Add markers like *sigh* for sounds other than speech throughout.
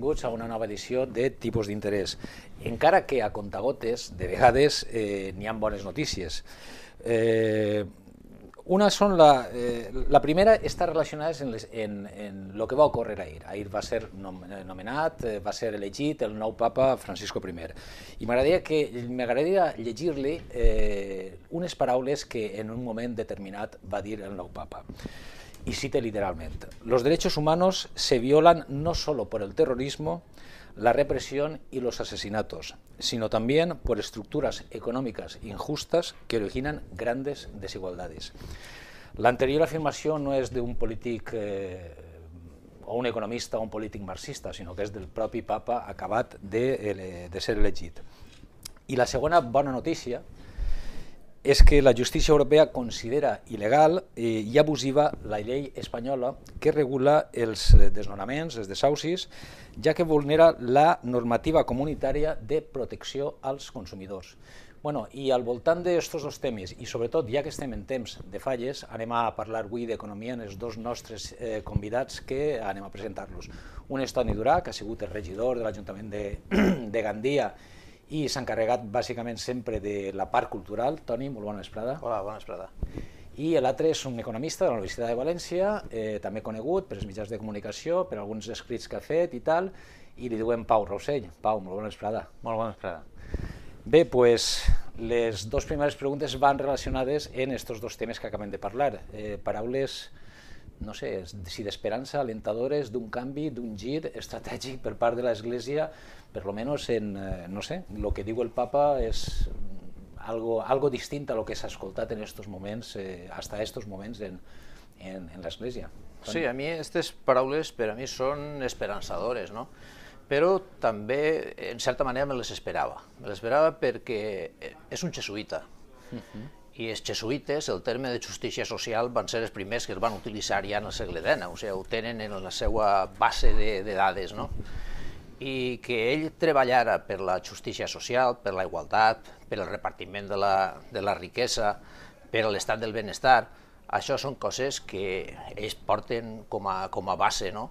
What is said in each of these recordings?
benvinguts a una nova edició de Tipus d'interès. Encara que a contagotes, de vegades, eh, n'hi ha bones notícies. Eh, una són la, eh, la primera està relacionada en, les, en, en lo que va ocórrer ahir. Ahir va ser eh, nomenat, eh, va ser elegit el nou papa Francisco I. I m'agradaria llegir-li eh, unes paraules que en un moment determinat va dir el nou papa. y cite literalmente, los derechos humanos se violan no solo por el terrorismo, la represión y los asesinatos, sino también por estructuras económicas injustas que originan grandes desigualdades. La anterior afirmación no es de un político eh, o un economista o un político marxista, sino que es del propio papa acabat de, eh, ser elegido y la segunda buena noticia és que la justícia europea considera il·legal eh, i abusiva la llei espanyola que regula els eh, desnonaments, els desaucis, ja que vulnera la normativa comunitària de protecció als consumidors. Bueno, I al voltant d'aquests dos temes, i sobretot ja que estem en temps de falles, anem a parlar avui d'economia amb els dos nostres eh, convidats que anem a presentar-los. Un és Toni Durà, que ha sigut el regidor de l'Ajuntament de, *clears throat* de Gandia, i s'ha encarregat bàsicament sempre de la part cultural. Toni, molt bona vesprada. Hola, bona vesprada. I l'altre és un economista de la Universitat de València, eh, també conegut per els mitjans de comunicació, per alguns escrits que ha fet i tal, i li diuen Pau Rossell. Pau, molt bona vesprada. Molt bona vesprada. Bé, doncs pues, les dues primeres preguntes van relacionades en aquests dos temes que acabem de parlar. Eh, paraules no sé, si d'esperança, alentadores d'un canvi, d'un gir estratègic per part de l'Església, per lo menos en, eh, no sé, el que diu el Papa és algo, algo distint a lo que s'ha escoltat en estos moments, eh, hasta estos moments en, en, en l'Església. Sí, a mi aquestes paraules per a mi són esperançadores, no? però també, en certa manera, me les esperava. Me les esperava perquè eh, és un jesuïta. Uh mhm. -huh i els jesuïtes, el terme de justícia social, van ser els primers que el van utilitzar ja en el segle XIX, o sigui, ho tenen en la seva base de, de dades, no? i que ell treballara per la justícia social, per la igualtat, per el repartiment de la, de la riquesa, per l'estat del benestar, això són coses que ells porten com a, com a base. No?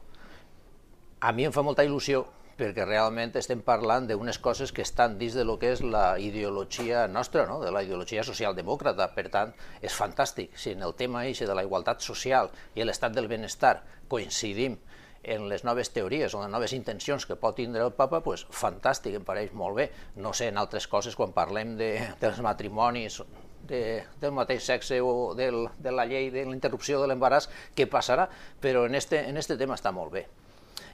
A mi em fa molta il·lusió perquè realment estem parlant d'unes coses que estan dins de lo que és la ideologia nostra, no? de la ideologia socialdemòcrata. Per tant, és fantàstic. Si en el tema eix de la igualtat social i l'estat del benestar coincidim en les noves teories o les noves intencions que pot tindre el papa, pues, fantàstic, em pareix molt bé. No sé, en altres coses, quan parlem de, dels matrimonis, de, del mateix sexe o del, de la llei de la interrupció de l'embaràs, què passarà, però en este, en este tema està molt bé.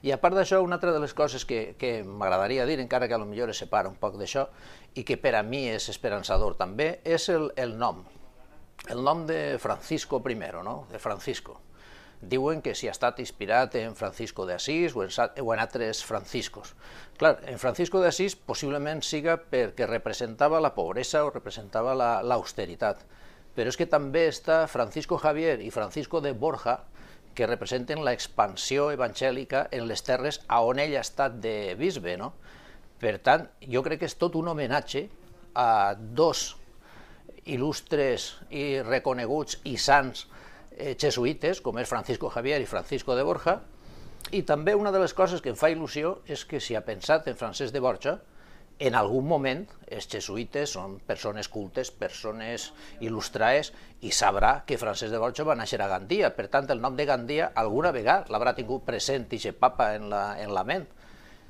I a part d'això, una altra de les coses que, que m'agradaria dir, encara que a lo millor es separa un poc d'això, i que per a mi és esperançador també, és el, el nom. El nom de Francisco I, no? de Francisco. Diuen que si ha estat inspirat en Francisco de Assís o en, o en altres franciscos. Clar, en Francisco de Assís possiblement siga perquè representava la pobresa o representava l'austeritat. La, però és que també està Francisco Javier i Francisco de Borja, que representen la expansió evangèlica en les terres a on ell ha estat de bisbe. No? Per tant, jo crec que és tot un homenatge a dos il·lustres i reconeguts i sants eh, jesuïtes, com és Francisco Javier i Francisco de Borja, i també una de les coses que em fa il·lusió és que si ha pensat en Francesc de Borja, en algun moment els jesuïtes són persones cultes, persones il·lustraes, i sabrà que Francesc de Borja va néixer a Gandia. Per tant, el nom de Gandia alguna vegada l'haurà tingut present i papa en la, en la ment.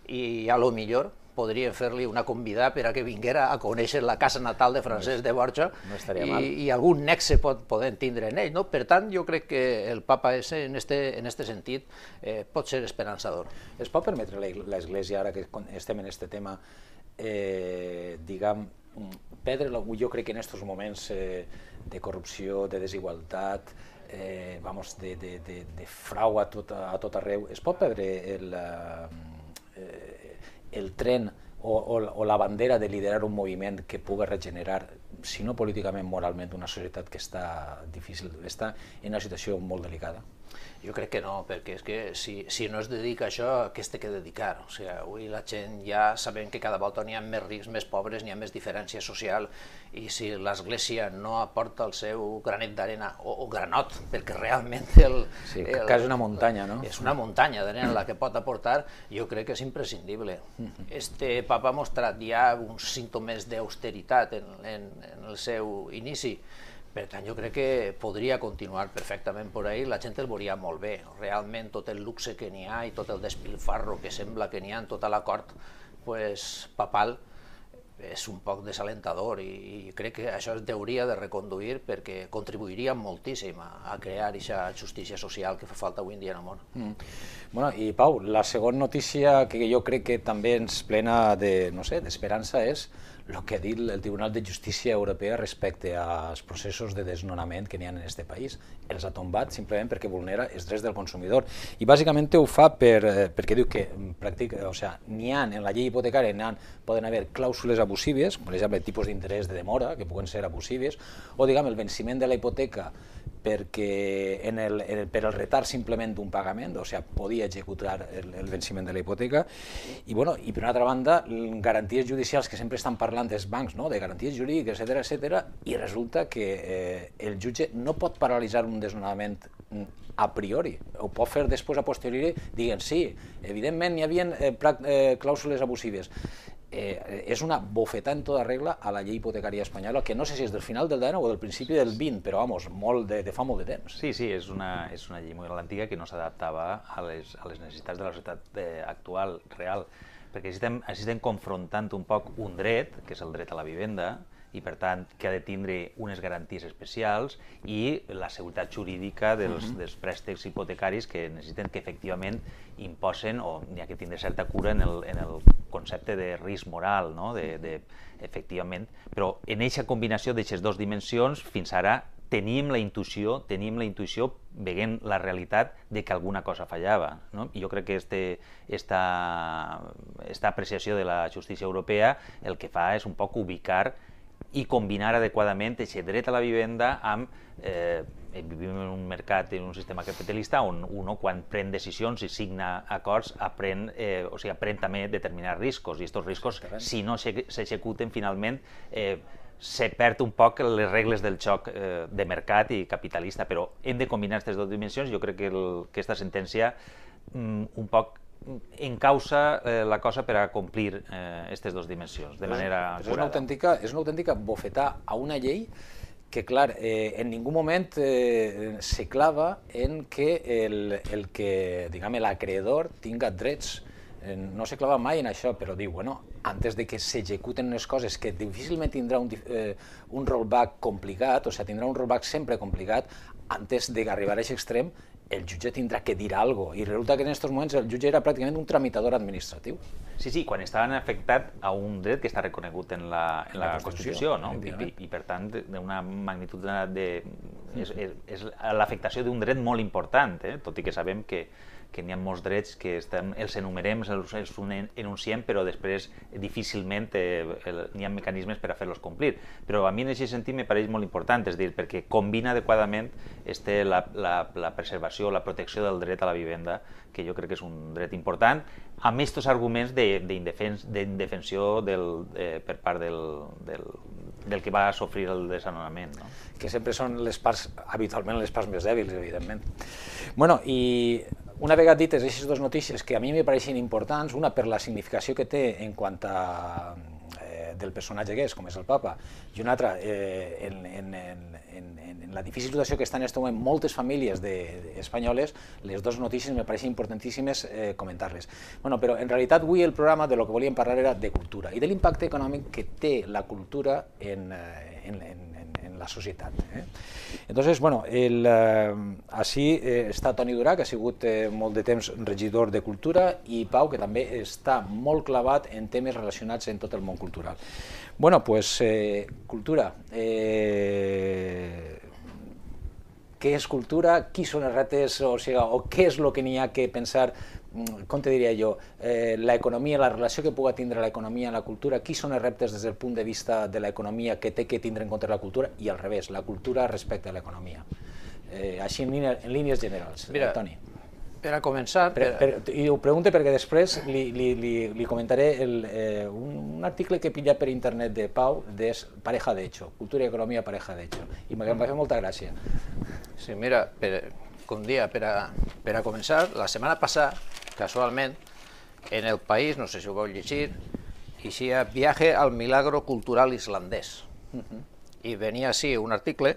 I a lo millor podríem fer-li una convidada per a que vinguera a conèixer la casa natal de Francesc de Borja no i, mal. i algun nexe pot, poden tindre en ell. No? Per tant, jo crec que el papa és, en este, en este sentit eh, pot ser esperançador. Es pot permetre l'Església, ara que estem en aquest tema, eh, diguem, perdre, jo crec que en aquests moments eh, de corrupció, de desigualtat, eh, vamos, de, de, de, de frau a tot, a tot arreu, es pot perdre el, eh, el tren o, o, o la bandera de liderar un moviment que pugui regenerar, si no políticament, moralment, una societat que està difícil, està en una situació molt delicada. Jo crec que no, perquè és que si, si no es dedica a això, a què es té que dedicar? O sigui, avui la gent ja sabem que cada volta n'hi ha més rics, més pobres, n'hi ha més diferència social, i si l'Església no aporta el seu granet d'arena, o, o granot, perquè realment el... Sí, el, que és una muntanya, no? És una muntanya d'arena la que pot aportar, jo crec que és imprescindible. Mhm. Este papa ha mostrat ja uns símptomes d'austeritat en, en, en el seu inici, per tant, jo crec que podria continuar perfectament per ahí, la gent el veuria molt bé. Realment tot el luxe que n'hi ha i tot el despilfarro que sembla que n'hi ha en tota la cort pues, papal és un poc desalentador i, i crec que això es deuria de reconduir perquè contribuiria moltíssim a, a crear aquesta justícia social que fa falta avui en dia en el món. Mm. Bueno, I Pau, la segona notícia que jo crec que també ens plena d'esperança de, no sé, és el que ha dit el Tribunal de Justícia Europea respecte als processos de desnonament que n'hi ha en aquest país. Els ha tombat simplement perquè vulnera els drets del consumidor. I bàsicament ho fa per, eh, perquè diu que mm, pràctic, o sea, n'hi ha en la llei hipotecària n'hi ha, poden haver clàusules abusives, per exemple, tipus d'interès de demora, que puguen ser abusives, o diguem, el venciment de la hipoteca perquè en el, en el, per el retard simplement d'un pagament, o sigui, podia executar el, el venciment de la hipoteca, i, bueno, i per una altra banda, garanties judicials que sempre estan parlant parlant dels bancs, no? de garanties jurídiques, etc etc, i resulta que eh, el jutge no pot paralitzar un desnonament mm, a priori, ho pot fer després a posteriori, diguen sí, evidentment hi havia eh, eh, clàusules abusives. Eh, és una bofetada en tota regla a la llei hipotecària espanyola, que no sé si és del final del 19 o del principi del 20, però vamos, molt de, de fa molt de temps. Sí, sí, és una, és una llei molt antiga que no s'adaptava a, les, a les necessitats de la societat eh, actual, real perquè estem, estem confrontant un poc un dret, que és el dret a la vivenda, i per tant que ha de tindre unes garanties especials i la seguretat jurídica dels, uh -huh. dels préstecs hipotecaris que necessiten que efectivament imposen o n'hi ha que tindre certa cura en el, en el concepte de risc moral, no? de, de, efectivament. Però en aquesta combinació d'aquestes dues dimensions fins ara teníem la intuïció, teníem la intuïció, veient la realitat, de que alguna cosa fallava. No? I jo crec que este, esta, esta apreciació de la justícia europea el que fa és un poc ubicar i combinar adequadament aquest dret a la vivenda amb eh, vivim en un mercat, en un sistema capitalista on uno quan pren decisions i signa acords aprèn, eh, o sigui, aprèn també determinats riscos i aquests riscos si no s'executen finalment eh, se perd un poc les regles del xoc eh, de mercat i capitalista, però hem de combinar aquestes dues dimensions. Jo crec que el, aquesta sentència mm, un poc mm, encausa eh, la cosa per a complir aquestes eh, dues dimensions de manera però és, és una autèntica, és una autèntica bofetar a una llei que, clar, eh, en ningú moment eh, se clava en que el, el que, diguem, l'acreedor tinga drets. Eh, no se clava mai en això, però diu, bueno, antes de que s'executen les coses que difícilment tindrà un, eh, un rollback complicat, o sigui, tindrà un rollback sempre complicat, antes d'arribar a aquest extrem, el jutge tindrà que dir algo I resulta que en aquests moments el jutge era pràcticament un tramitador administratiu. Sí, sí, quan estaven afectat a un dret que està reconegut en la, en la, la Constitució, Constitució no? I, i, I, per tant, d'una magnitud de... de és, és, és l'afectació d'un dret molt important, eh? tot i que sabem que, que n'hi ha molts drets que estem, els enumerem, els, els enunciem, però després eh, difícilment eh, n'hi ha mecanismes per a fer-los complir. Però a mi en aquest sentit me pareix molt important, és dir, perquè combina adequadament este, la, la, la preservació, la protecció del dret a la vivenda, que jo crec que és un dret important, amb aquests arguments d'indefensió de, de eh, per part del, del, del que va sofrir el desanonament. No? Que sempre són les parts, habitualment les parts més dèbils, evidentment. Bueno, i una vegada dites aquestes dues notícies que a mi me pareixen importants, una per la significació que té en quant a eh, del personatge que és, com és el papa, i una altra, eh, en, en, en, en, en la difícil situació que estan en aquest moment moltes famílies de, de espanyoles, les dues notícies me pareixen importantíssimes eh, comentar-les. Bueno, però en realitat avui el programa de lo que volíem parlar era de cultura i de l'impacte econòmic que té la cultura en, eh, en, en, la societat. Eh? Entonces, bueno, el, eh, així eh, està Toni Durà, que ha sigut eh, molt de temps regidor de Cultura, i Pau, que també està molt clavat en temes relacionats en tot el món cultural. Bueno, pues, eh, cultura. Eh, què és cultura, qui són els retes, o, sigui, o què és el que n'hi ha que pensar Mm, com te diria jo, eh, la economia, la relació que puga tindre l'economia amb la cultura, qui són els reptes des del punt de vista de l'economia que té que tindre en compte la cultura i al revés, la cultura respecte a l'economia. Eh, així en, línia, en línies generals, eh, Mira, Toni. Per a començar... Per, per, I ho pregunto perquè després li, li, li, li comentaré el, eh, un, un article que he pillat per internet de Pau, de Pareja de Hecho, Cultura i Economia Pareja de Hecho, i em va fer molta gràcia. Sí, mira, per, com dia, per a, per a començar, la setmana passada Casualmente, en el país, no sé si voy voy a elegir, Viaje al milagro cultural islandés. Y venía así un artículo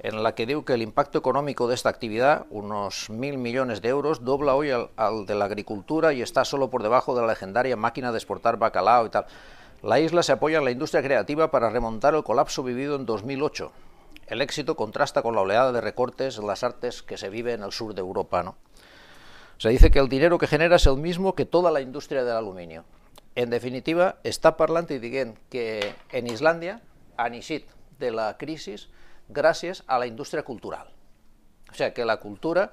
en la que digo que el impacto económico de esta actividad, unos mil millones de euros, dobla hoy al, al, de la agricultura y está solo por debajo de la legendaria máquina de exportar bacalao y tal. La isla se apoya en la industria creativa para remontar el colapso vivido en 2008. El éxito contrasta con la oleada de recortes en las artes que se vive en el sur de Europa. ¿no? O sea, dice que el dinero que genera es el mismo que toda la industria del aluminio. En definitiva, està parlant i diguen que en Islandia han eixit de la crisi gràcies a la indústria cultural. O sea, que la cultura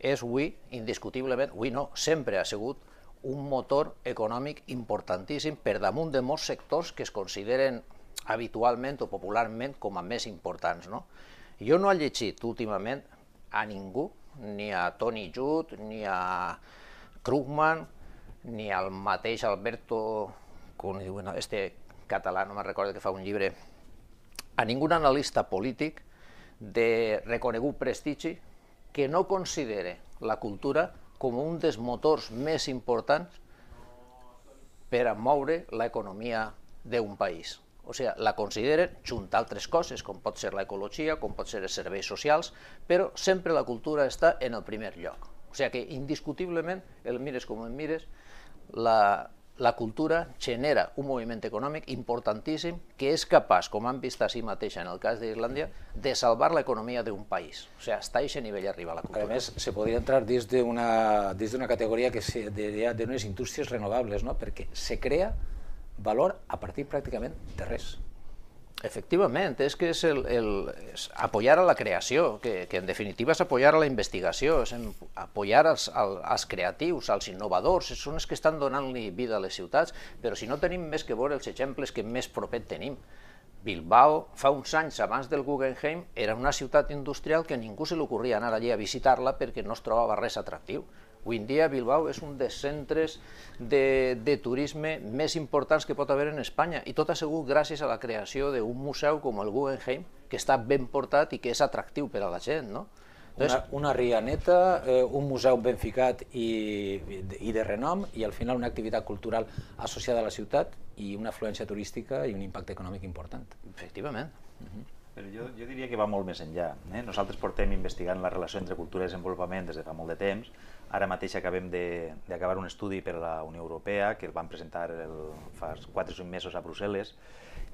és avui, indiscutiblement, avui no, sempre ha sigut un motor econòmic importantíssim per damunt de molts sectors que es consideren habitualment o popularment com a més importants. No? Jo no he llegit últimament a ningú ni a Tony Judd, ni a Krugman, ni al mateix Alberto, com diuen, este català, no me'n recordo que fa un llibre, a ningun analista polític de reconegut prestigi que no considere la cultura com un dels motors més importants per a moure l'economia d'un país o sigui, la consideren, junt a altres coses, com pot ser l'ecologia, com pot ser els serveis socials, però sempre la cultura està en el primer lloc. O sigui que indiscutiblement, el mires com el mires, la, la cultura genera un moviment econòmic importantíssim que és capaç, com han vist a si mateixa en el cas d'Irlàndia, de salvar l'economia d'un país. O sigui, a aquest nivell arriba la cultura. A més, se podria entrar dins d'una categoria que se diria d'unes indústries renovables, no? perquè se crea valor a partir pràcticament de res. Efectivament, és que és, el, el, és apoyar a la creació, que, que en definitiva és apoyar a la investigació, és apoyar als, als, als creatius, als innovadors, són els que estan donant-li vida a les ciutats, però si no tenim més que veure els exemples que més propet tenim. Bilbao, fa uns anys abans del Guggenheim, era una ciutat industrial que a ningú se li ocorria anar allí a visitar-la perquè no es trobava res atractiu. Avui en dia Bilbao és un dels centres de, de turisme més importants que pot haver en Espanya i tot ha sigut gràcies a la creació d'un museu com el Guggenheim que està ben portat i que és atractiu per a la gent, no? una, una rianeta, eh, un museu ben ficat i, i de renom i al final una activitat cultural associada a la ciutat i una afluència turística i un impacte econòmic important. Efectivament. Uh mhm. -huh. Però jo, jo diria que va molt més enllà. Eh? Nosaltres portem investigant la relació entre cultura i desenvolupament des de fa molt de temps Ara mateix acabem d'acabar un estudi per a la Unió Europea que el van presentar el, fa 4 o 5 mesos a Brussel·les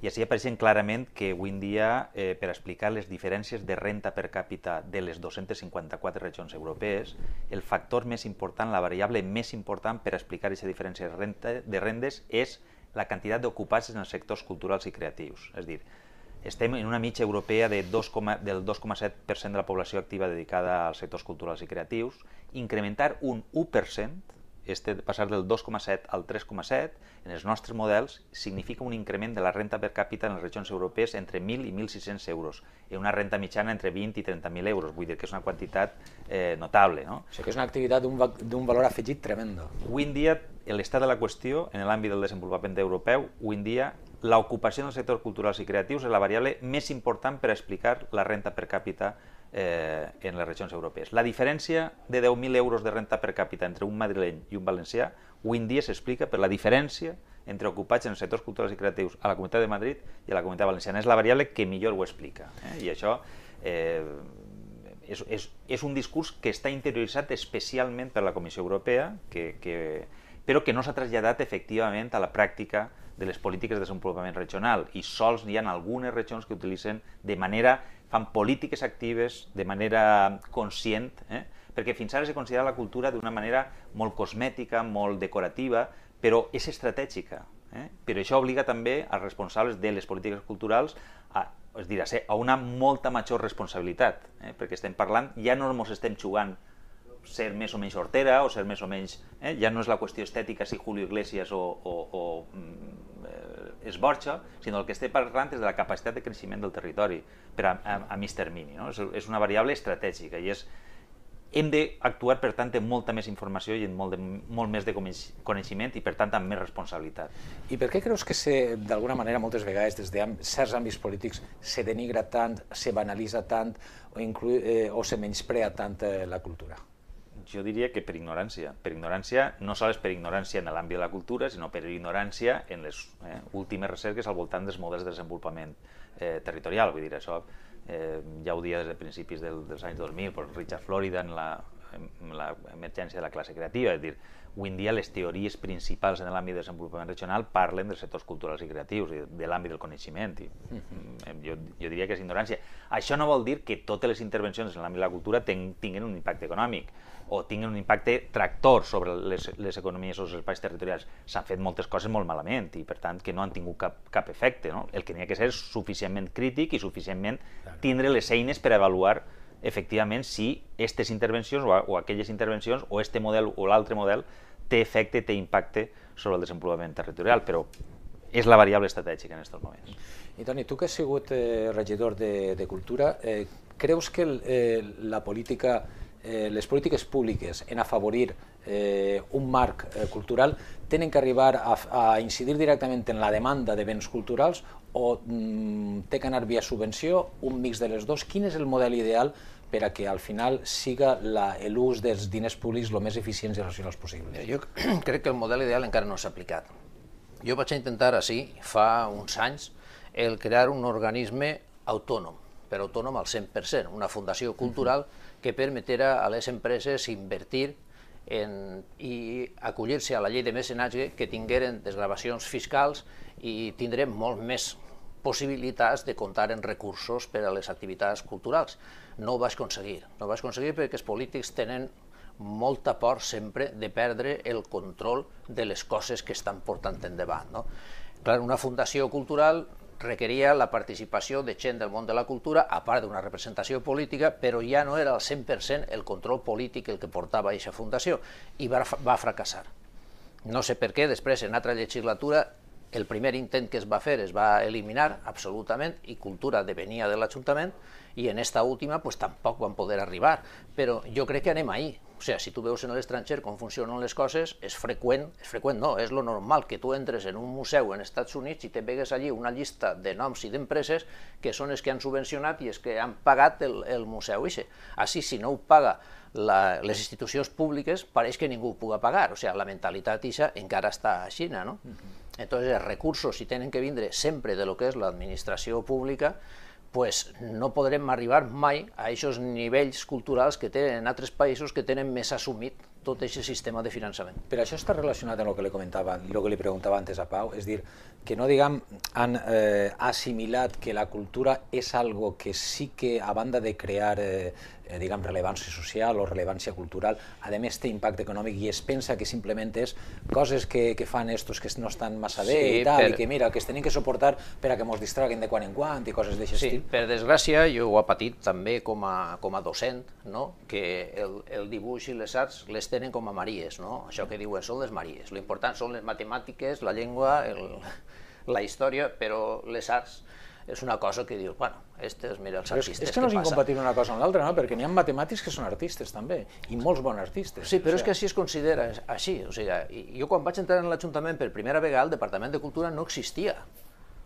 i així apareixen clarament que avui en dia, eh, per explicar les diferències de renta per càpita de les 254 regions europees, el factor més important, la variable més important per explicar aquesta diferència de, renta, de rendes és la quantitat d'ocupats en els sectors culturals i creatius. És dir, estem en una mitja europea de 2, del 2,7% de la població activa dedicada als sectors culturals i creatius, incrementar un 1%, este, passar del 2,7 al 3,7, en els nostres models significa un increment de la renta per càpita en les regions europees entre 1.000 i 1.600 euros, i una renta mitjana entre 20 i 30.000 euros, vull dir que és una quantitat eh, notable. No? Això que és una activitat d'un valor afegit tremendo. Avui en dia, l'estat de la qüestió en l'àmbit del desenvolupament europeu, avui en dia l'ocupació en els sector culturals i creatius és la variable més important per explicar la renta per càpita eh, en les regions europees. La diferència de 10.000 euros de renta per càpita entre un madrileny i un valencià avui en dia s'explica per la diferència entre ocupats en els sectors culturals i creatius a la Comunitat de Madrid i a la Comunitat Valenciana. És la variable que millor ho explica. Eh? I això eh, és, és, és un discurs que està interioritzat especialment per la Comissió Europea, que, que, però que no s'ha traslladat efectivament a la pràctica de les polítiques de desenvolupament regional i sols hi ha algunes regions que utilitzen de manera, fan polítiques actives de manera conscient, eh? perquè fins ara se considera la cultura d'una manera molt cosmètica, molt decorativa, però és estratègica. Eh? Però això obliga també als responsables de les polítiques culturals a és dir, a, ser, a una molta major responsabilitat, eh? perquè estem parlant, ja no ens estem jugant ser més o menys hortera o ser més o menys... Eh? Ja no és la qüestió estètica si Julio Iglesias o, o, o eh, és Borja, sinó el que estem parlant és de la capacitat de creixement del territori per a, a, a mig termini. No? És, és una variable estratègica i és hem d'actuar, per tant, amb molta més informació i amb molt, de, molt més de coneixement i, per tant, amb més responsabilitat. I per què creus que, d'alguna manera, moltes vegades, des de certs àmbits polítics, se denigra tant, se banalitza tant o, inclui, eh, o se menysprea tant eh, la cultura? jo diria que per ignorància. Per ignorància, no sols per ignorància en l'àmbit de la cultura, sinó per ignorància en les eh, últimes recerques al voltant dels models de desenvolupament eh, territorial. Vull dir, això eh, ja ho dia des de principis del, dels anys 2000, per Richard Florida en la, en la emergència de la classe creativa, és dir, Avui en dia les teories principals en l'àmbit de desenvolupament regional parlen dels sectors culturals i creatius, i de l'àmbit del coneixement. I, mhm. jo, jo diria que és ignorància. Això no vol dir que totes les intervencions en l'àmbit de la cultura ten, tinguin un impacte econòmic o tinguin un impacte tractor sobre les, les economies o els espais territorials. S'han fet moltes coses molt malament i, per tant, que no han tingut cap, cap efecte. No? El que n'hi ha que ser és suficientment crític i suficientment tindre les eines per avaluar efectivament si aquestes intervencions o, o aquelles intervencions o este model o l'altre model té efecte, té impacte sobre el desenvolupament territorial, però és la variable estratègica en aquests moments. I Toni, tu que has sigut eh, regidor de, de Cultura, eh, creus que el, eh, la política, eh, les polítiques públiques en afavorir eh, un marc eh, cultural, tenen que arribar a, a incidir directament en la demanda de béns culturals o mm, té que anar via subvenció, un mix de les dues? Quin és el model ideal per a que al final siga l'ús dels diners públics el més eficients i racionals possible? Jo *clears throat* crec que el model ideal encara no s'ha aplicat. Jo vaig intentar així, fa uns anys, el crear un organisme autònom, però autònom al 100%, una fundació cultural que permetera a les empreses invertir en, i acollir-se a la llei de mecenatge que tingueren desgravacions fiscals i tindrem molt més possibilitats de comptar en recursos per a les activitats culturals. No ho vaig aconseguir. No ho vaig aconseguir perquè els polítics tenen molta por sempre de perdre el control de les coses que estan portant endavant. No? Clar, una fundació cultural requeria la participació de gent del món de la cultura, a part d'una representació política, però ja no era al 100% el control polític el que portava aquesta fundació, i va, va fracassar. No sé per què, després, en altra legislatura, el primer intent que es va fer es va eliminar absolutament i Cultura devenia de l'Ajuntament i en esta última pues, tampoc van poder arribar. Però jo crec que anem ahir. O sigui, sea, si tu veus en l'estranger com funcionen les coses, és freqüent, és freqüent no, és lo normal que tu entres en un museu en Estats Units i te vegues allí una llista de noms i d'empreses que són els que han subvencionat i els que han pagat el, el museu. Així, si no ho paga la, les institucions públiques pareix que ningú ho puga pagar, o sigui, la mentalitat ixa encara està a Xina, no? Uh mhm. -huh. Entonces, els recursos, si tenen que vindre sempre de lo que és l'administració pública, pues no podrem arribar mai a aquests nivells culturals que tenen altres països que tenen més assumit tot aquest sistema de finançament. Per això està relacionat amb el que li comentava, el que li preguntava antes a Pau, és dir, que no digam han eh, assimilat que la cultura és algo que sí que a banda de crear eh, eh, diguem, rellevància social o rellevància cultural, a més té impacte econòmic i es pensa que simplement és coses que, que fan estos que no estan massa bé sí, i tal, per... i que mira, que es tenen que suportar per a que mos distraguen de quan en quan i coses d'aquest sí, estil. per desgràcia, jo ho he patit també com a, com a docent, no? que el, el dibuix i les arts les tenen com a maries, no? això que diuen són les maries, l'important són les matemàtiques, la llengua, el, la història, però les arts és una cosa que dius, bueno, este és, mira, els artistes artistes és, és que no és incompatible una cosa amb l'altra, no? perquè n'hi ha matemàtics que són artistes també, i molts bons artistes. Sí, però o és que així es considera, així. O sigui, jo quan vaig entrar en l'Ajuntament per primera vegada, el Departament de Cultura no existia.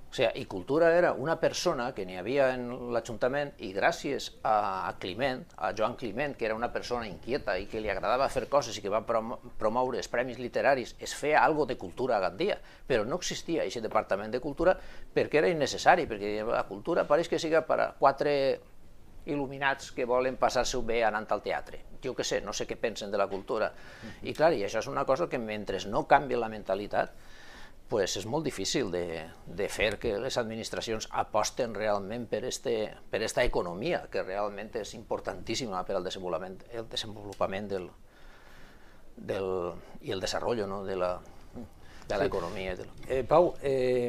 O sea, i Cultura era una persona que n'hi havia en l'Ajuntament i gràcies a Climent, a Joan Climent, que era una persona inquieta i que li agradava fer coses i que va promoure els premis literaris, es feia algo de cultura a Gandia, però no existia aquest Departament de Cultura perquè era innecessari, perquè la ah, cultura pareix que siga per a quatre il·luminats que volen passar seu bé anant al teatre. Jo que sé, no sé què pensen de la cultura. I clar, i això és una cosa que mentre no canvi la mentalitat, pues és molt difícil de, de fer que les administracions aposten realment per, este, per esta economia, que realment és importantíssima per al desenvolupament, el desenvolupament del, del, i el desenvolupament no? de l'economia. De la Sí. Eh, Pau, eh,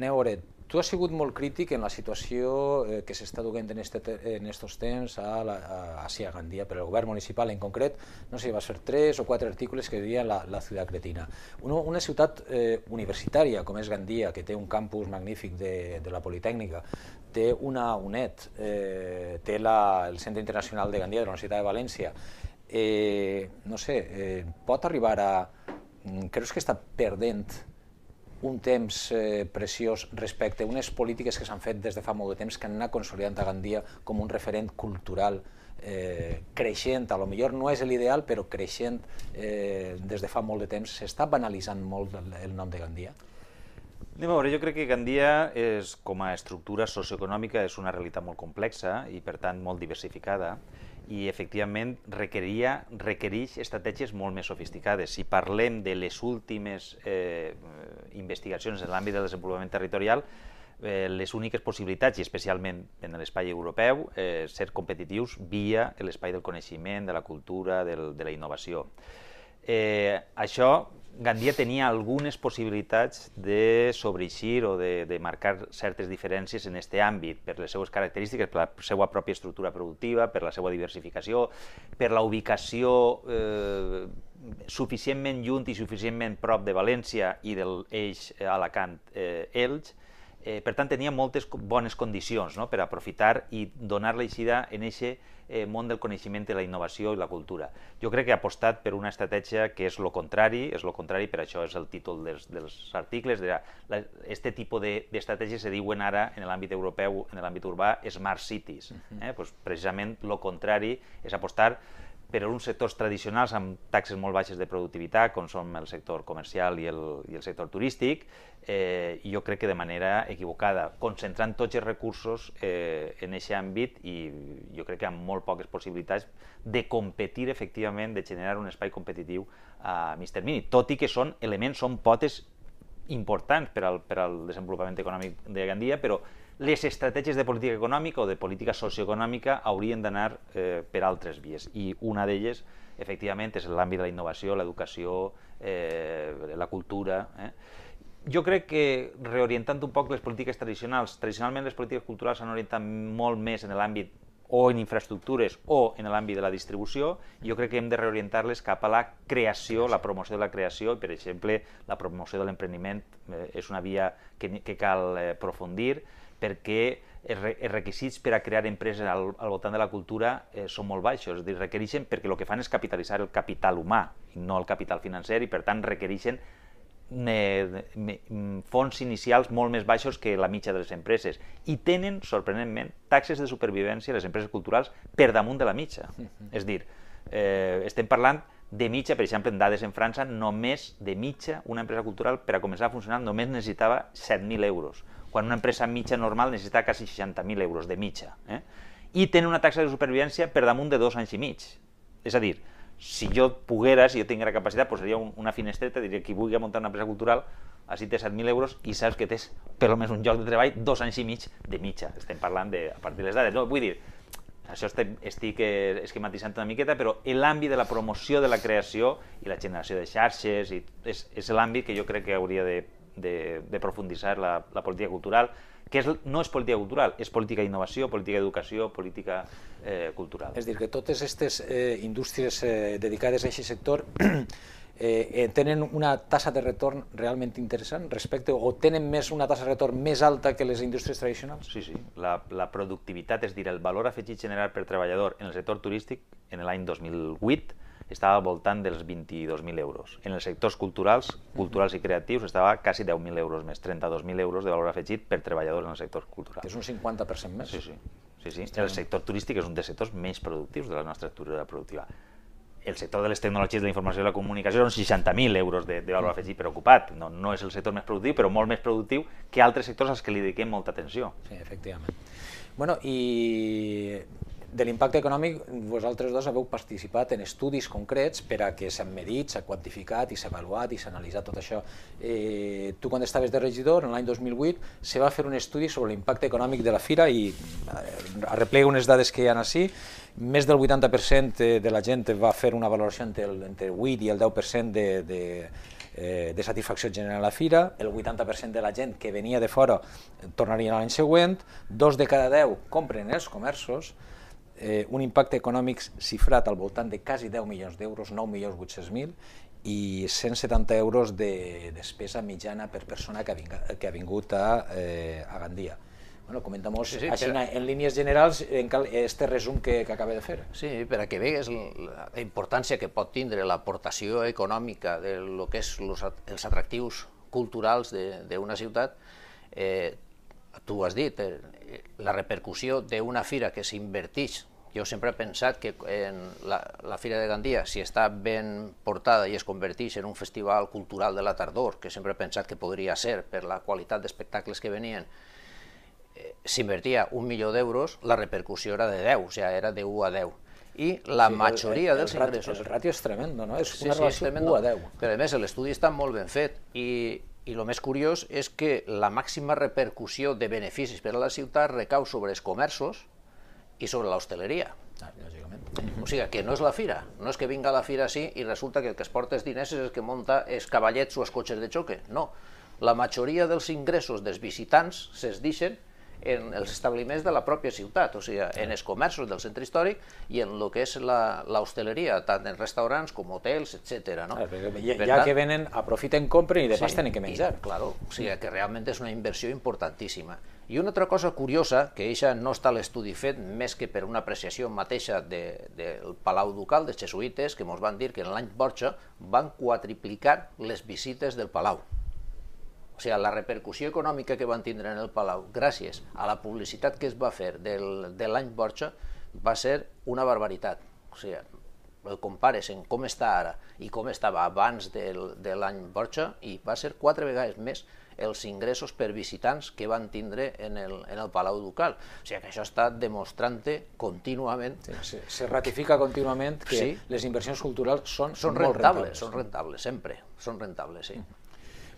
aneu a veure, Tu has sigut molt crític en la situació eh, que s'està duent en, aquests en estos temps a, la, a Asia Gandia, però el govern municipal en concret, no sé, va ser tres o quatre articles que diria la, la ciutat cretina. Una, una ciutat eh, universitària com és Gandia, que té un campus magnífic de, de la Politècnica, té una UNED, eh, té la, el Centre Internacional de Gandia de la Universitat de València, eh, no sé, eh, pot arribar a... Mm, creus que està perdent un temps eh, preciós respecte a unes polítiques que s'han fet des de fa molt de temps que han anat consolidant a Gandia com un referent cultural eh, creixent, a lo millor no és l'ideal, però creixent eh, des de fa molt de temps. S'està banalitzant molt el, el nom de Gandia? Anem a veure, jo crec que Gandia és, com a estructura socioeconòmica és una realitat molt complexa i per tant molt diversificada i efectivament requeria, requereix estratègies molt més sofisticades. Si parlem de les últimes eh, investigacions en l'àmbit del desenvolupament territorial, eh, les úniques possibilitats, i especialment en l'espai europeu, eh, ser competitius via l'espai del coneixement, de la cultura, del, de la innovació. Eh, això Gandia tenia algunes possibilitats de sobreixir o de, de marcar certes diferències en aquest àmbit, per les seues característiques, per la seva pròpia estructura productiva, per la seva diversificació, per la ubicació eh, suficientment lluny i suficientment prop de València i del eix Alacant-Elx, eh, eh Eh, per tant, tenia moltes bones condicions no? per aprofitar i donar l'eixida en aquest eh, món del coneixement de la innovació i la cultura. Jo crec que ha apostat per una estratègia que és lo contrari, és lo contrari, per això és el títol dels, dels articles. De la, este tipus d'estratègies de, se diuen ara en l'àmbit europeu, en l'àmbit urbà, smart cities. Eh? Pues precisament lo contrari és apostar però en uns sectors tradicionals amb taxes molt baixes de productivitat, com són el sector comercial i el, i el sector turístic, eh, jo crec que de manera equivocada, concentrant tots els recursos eh, en aquest àmbit i jo crec que amb molt poques possibilitats de competir efectivament, de generar un espai competitiu a mig termini, tot i que són elements, són potes importants per al, per al desenvolupament econòmic de Gandia, però les estratègies de política econòmica o de política socioeconòmica haurien d'anar eh, per altres vies i una d'elles efectivament és l'àmbit de la innovació, l'educació, eh, la cultura. Eh? Jo crec que reorientant un poc les polítiques tradicionals, tradicionalment les polítiques culturals s'han orientat molt més en l'àmbit o en infraestructures o en l'àmbit de la distribució, jo crec que hem de reorientar-les cap a la creació, la promoció de la creació, i per exemple la promoció de l'empreniment eh, és una via que, que cal aprofundir, eh, perquè els requisits per a crear empreses al, al voltant de la cultura eh, són molt baixos, és dir, requereixen perquè el que fan és capitalitzar el capital humà, no el capital financer, i per tant requereixen eh, mm, fons inicials molt més baixos que la mitja de les empreses i tenen, sorprenentment, taxes de supervivència les empreses culturals per damunt de la mitja. Mm -hmm. És dir, eh, estem parlant de mitja, per exemple, en dades en França, només de mitja una empresa cultural per a començar a funcionar només necessitava 7.000 euros quan una empresa mitja normal necessita quasi 60.000 euros de mitja. Eh? I tenen una taxa de supervivència per damunt de dos anys i mig. És a dir, si jo poguera, si jo la capacitat, doncs seria una finestreta, diria que vulgui muntar una empresa cultural, així té 7.000 euros i saps que tens per almenys un lloc de treball dos anys i mig de mitja. Estem parlant de, a partir de les dades. No, vull dir, això estic, estic eh, esquematitzant una miqueta, però l'àmbit de la promoció de la creació i la generació de xarxes i és, és l'àmbit que jo crec que hauria de de, de profundizar la, la, política cultural, que és, no és política cultural, és política d'innovació, política d'educació, política eh, cultural. És dir, que totes aquestes eh, indústries eh, dedicades a aquest sector *clears throat* eh, eh, tenen una tassa de retorn realment interessant respecte o tenen més una tassa de retorn més alta que les indústries tradicionals? Sí, sí. La, la productivitat, és dir, el valor afegit generat per treballador en el sector turístic en l'any 2008 estava al voltant dels 22.000 euros. En els sectors culturals, culturals i creatius, estava quasi 10.000 euros més, 32.000 euros de valor afegit per treballadors en el sector cultural. És un 50% més. Sí, sí. sí, sí. El sector turístic és un dels sectors més productius de la nostra estructura productiva. El sector de les tecnologies de la informació i la comunicació són 60.000 euros de, de valor afegit per ocupat. No, no és el sector més productiu, però molt més productiu que altres sectors als que li dediquem molta atenció. Sí, efectivament. Bueno, i de l'impacte econòmic, vosaltres dos heu participat en estudis concrets per a que s'han medit, s'ha quantificat i s'ha avaluat i s'ha analitzat tot això. Eh, tu, quan estaves de regidor, en l'any 2008, se va fer un estudi sobre l'impacte econòmic de la fira i eh, arreplega unes dades que hi ha així. Més del 80% eh, de la gent va fer una valoració entre el, entre el 8 i el 10% de, de, eh, de satisfacció general a la fira, el 80% de la gent que venia de fora tornaria l'any següent, dos de cada 10 compren els comerços, eh, un impacte econòmic cifrat al voltant de quasi 10 milions d'euros, 9 milions 800 mil, i 170 euros de despesa mitjana per persona que ha vingut, que ha vingut a, eh, a Gandia. Bueno, comenta molt, sí, sí, així per... en línies generals, eh, en cal, este resum que, que acaba de fer. Sí, per a que vegues la importància que pot tindre l'aportació econòmica de lo que és los, els atractius culturals d'una ciutat, eh, tu has dit, eh, la repercussió d'una fira que s'inverteix jo sempre he pensat que en la, la Fira de Gandia, si està ben portada i es converteix en un festival cultural de la tardor, que sempre he pensat que podria ser per la qualitat d'espectacles que venien, eh, s'invertia un milió d'euros, la repercussió era de 10, o sigui, era de 1 a 10. I la sí, majoria dels ingressos... el ratio és tremendo, no? És una sí, relació sí, és 1 a 10. Però a més l'estudi està molt ben fet i i el més curiós és que la màxima repercussió de beneficis per a la ciutat recau sobre els comerços i sobre l'hostaleria. Ah, lògicament. O sigui, que no és la fira, no és que vinga la fira així i resulta que el que es porta els diners és el que monta els cavallets o els cotxes de xoque, no. La majoria dels ingressos dels visitants se'ls deixen en els establiments de la pròpia ciutat, o sigui, en els comerços del centre històric i en el que és l'hostaleria, tant en restaurants com hotels, etc. No? Ah, ja, ja tant, que venen, aprofiten, compren i demés sí, tenen que menjar. I, claro, o sigui, que realment és una inversió importantíssima. I una altra cosa curiosa, que eixa no està a l'estudi fet més que per una apreciació mateixa del de, de Palau Ducal de Jesuïtes, que ens van dir que en l'any Borja van quadriplicar les visites del Palau o sigui, la repercussió econòmica que van tindre en el Palau, gràcies a la publicitat que es va fer del, de l'any Borja, va ser una barbaritat. O sigui, el compares en com està ara i com estava abans del, de l'any Borja i va ser quatre vegades més els ingressos per visitants que van tindre en el, en el Palau Ducal. O sigui que això està demostrant contínuament... Sí, se, se ratifica contínuament que sí. les inversions culturals són, són molt rentables. rentables. Són rentables, sempre. Són rentables, sí. Mm -hmm.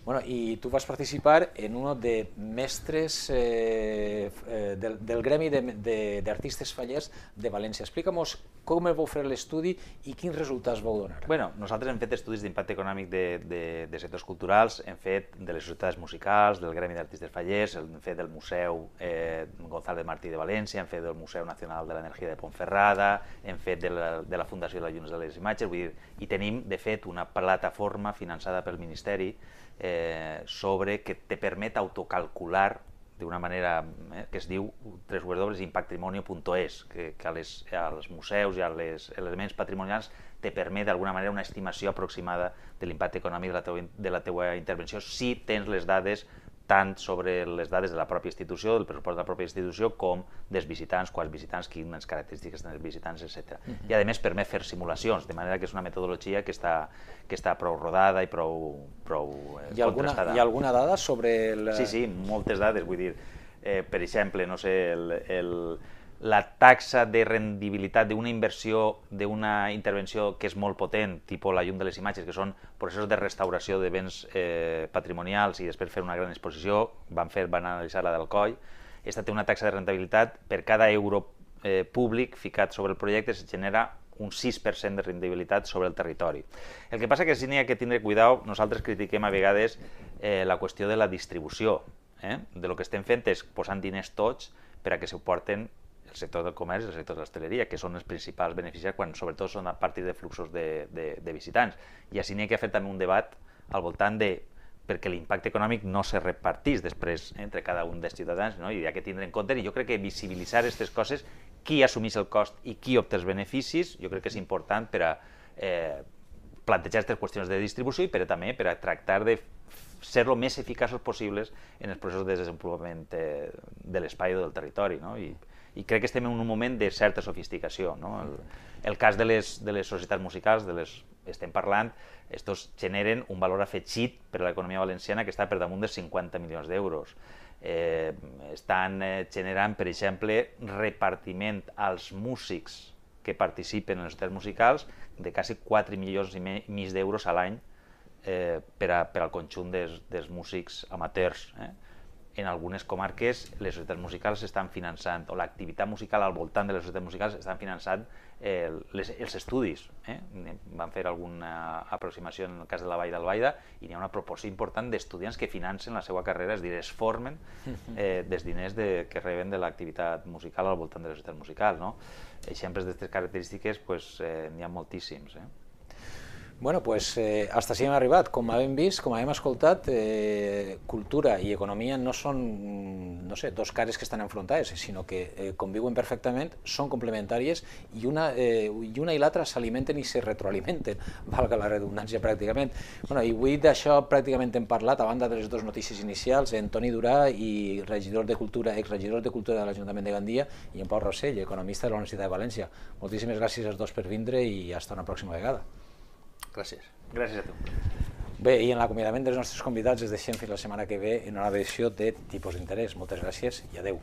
Bueno, y tú vas a participar en uno de mestres eh, eh del, del, gremi d'artistes de, de, fallers de València. Explica'm-nos com el vau fer l'estudi i quins resultats vau donar. Bueno, nosaltres hem fet estudis d'impacte econòmic de, de, de sectors culturals, hem fet de les societats musicals, del gremi d'artistes fallers, hem fet del Museu eh, González Martí de València, hem fet del Museu Nacional de l'Energia de Pontferrada, hem fet de la, de la Fundació de la Llums de les Imatges, vull dir, i tenim, de fet, una plataforma finançada pel Ministeri eh, sobre que te permet autocalcular d'una manera eh, que es diu www.impatrimonio.es, e que, que a les, als museus i a les elements patrimonials te permet d'alguna manera una estimació aproximada de l'impacte econòmic de la, teva, de la teua intervenció si tens les dades tant sobre les dades de la pròpia institució, del pressupost de la pròpia institució, com dels visitants, quals visitants, quines característiques tenen els visitants, etc. Uh -huh. I a més permet fer simulacions, de manera que és una metodologia que està, que està prou rodada i prou, prou eh, hi ha alguna, Hi ha alguna dada sobre... El... Sí, sí, moltes dades, vull dir, eh, per exemple, no sé, el, el, la taxa de rendibilitat d'una inversió, d'una intervenció que és molt potent, tipus la llum de les imatges, que són processos de restauració de béns eh, patrimonials i després fer una gran exposició, van, fer, van analitzar la del COI, aquesta té una taxa de rentabilitat per cada euro eh, públic ficat sobre el projecte se genera un 6% de rendibilitat sobre el territori. El que passa que si n'hi ha que tindre cuidado, nosaltres critiquem a vegades eh, la qüestió de la distribució. Eh? De lo que estem fent és posant diners tots per a que se porten el sector del comerç i el sector de l'hostaleria, que són els principals beneficiats quan sobretot són a partir de fluxos de, de, de visitants. I així n'hi ha que fer també un debat al voltant de perquè l'impacte econòmic no se repartís després entre cada un dels ciutadans no? i hi ha que tindre en compte, i jo crec que visibilitzar aquestes coses, qui assumís el cost i qui obté els beneficis, jo crec que és important per a eh, plantejar aquestes qüestions de distribució i per a, també per a tractar de ser lo més eficaços possibles en els processos de desenvolupament eh, de l'espai o del territori. No? I, I crec que estem en un moment de certa sofisticació. No? El, el cas de les, de les societats musicals, de les estem parlant, estos generen un valor afegit per a l'economia valenciana que està per damunt de 50 milions d'euros. Eh, estan eh, generant, per exemple, repartiment als músics que participen en les societats musicals de quasi 4 milions i mig d'euros a l'any eh, per, a, per al conjunt dels, dels músics amateurs. Eh? en algunes comarques les societats musicals s'estan finançant, o l'activitat musical al voltant de les societats musicals estan finançant eh, les, els estudis. Eh? Van fer alguna aproximació en el cas de la Vall d'Albaida i hi ha una proporció important d'estudiants que financen la seva carrera, és a dir, es formen *laughs* eh, dels diners de, que reben de l'activitat musical al voltant de les societats musicals. No? Exemples d'aquestes característiques pues, eh, n'hi ha moltíssims. Eh? Bueno, pues, eh, hasta si hem arribat. Com hem vist, com hem escoltat, eh, cultura i economia no són mm, no sé, dos cares que estan enfrontades, sinó que eh, conviuen perfectament, són complementàries i una, eh, i una i l'altra s'alimenten i se retroalimenten, *laughs* valga la redundància pràcticament. Bueno, I avui d'això pràcticament hem parlat, a banda de les dues notícies inicials, en Toni Durà i regidor de Cultura, exregidor de Cultura de l'Ajuntament de Gandia, i en Pau Rossell, economista de la Universitat de València. Moltíssimes gràcies als dos per vindre i hasta una pròxima vegada. Gràcies. Gràcies a tu. Bé, i en l'acomiadament dels nostres convidats es deixem fins la setmana que ve en una edició de Tipus d'Interès. Moltes gràcies i adeu.